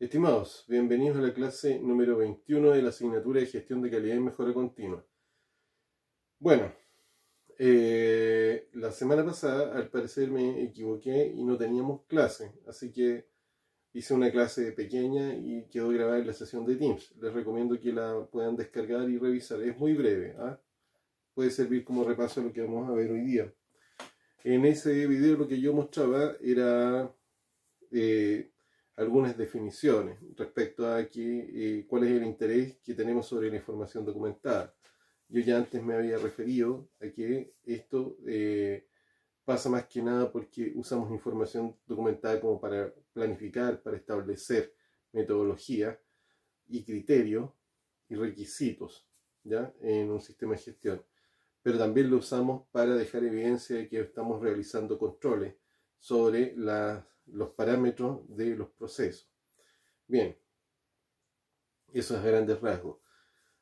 Estimados, bienvenidos a la clase número 21 de la asignatura de Gestión de Calidad y Mejora Continua. Bueno, eh, la semana pasada al parecer me equivoqué y no teníamos clase, así que hice una clase pequeña y quedó grabada en la sesión de Teams. Les recomiendo que la puedan descargar y revisar, es muy breve, ¿ah? puede servir como repaso a lo que vamos a ver hoy día. En ese video lo que yo mostraba era... Eh, algunas definiciones respecto a eh, cuál es el interés que tenemos sobre la información documentada. Yo ya antes me había referido a que esto eh, pasa más que nada porque usamos información documentada como para planificar, para establecer metodología y criterios y requisitos ¿ya? en un sistema de gestión. Pero también lo usamos para dejar evidencia de que estamos realizando controles sobre los parámetros de los procesos. Bien, eso es a grandes rasgos.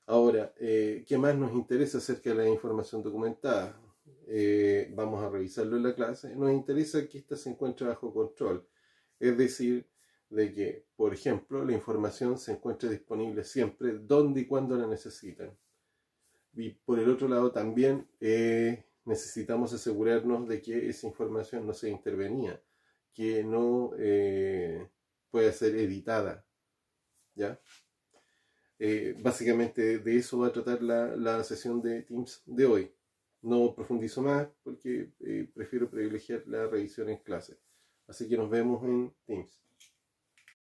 Ahora, eh, ¿qué más nos interesa acerca de la información documentada? Eh, vamos a revisarlo en la clase. Nos interesa que ésta se encuentre bajo control, es decir, de que, por ejemplo, la información se encuentre disponible siempre, donde y cuando la necesitan. Y por el otro lado también eh, necesitamos asegurarnos de que esa información no se intervenía, que no eh, pueda ser editada. ¿Ya? Eh, básicamente de eso va a tratar la, sesión de Teams de hoy. No profundizo más porque eh, prefiero privilegiar la revisión en clase. Así que nos vemos en Teams.